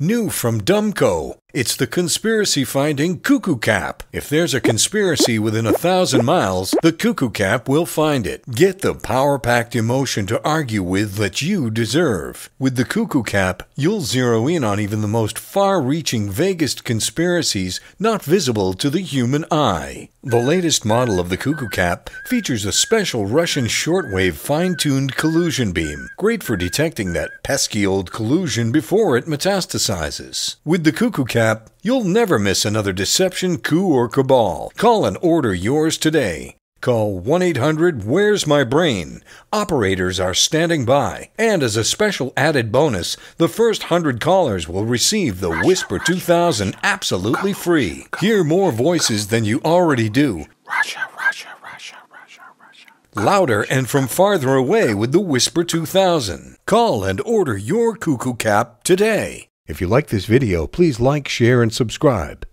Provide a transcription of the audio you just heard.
New from Dumco. It's the conspiracy finding cuckoo cap. If there's a conspiracy within a thousand miles, the cuckoo cap will find it. Get the power packed emotion to argue with that you deserve. With the cuckoo cap, you'll zero in on even the most far reaching, vaguest conspiracies not visible to the human eye. The latest model of the cuckoo cap features a special Russian shortwave fine tuned collusion beam, great for detecting that pesky old collusion before it metastasizes. With the cuckoo cap, app, you'll never miss another deception, coup, or cabal. Call and order yours today. Call 1 800 Where's My Brain? Operators are standing by. And as a special added bonus, the first 100 callers will receive the Whisper 2000 absolutely free. Hear more voices than you already do. Russia, Russia, Russia, Russia, Russia. Louder and from farther away with the Whisper 2000. Call and order your cuckoo cap today. If you like this video, please like, share, and subscribe.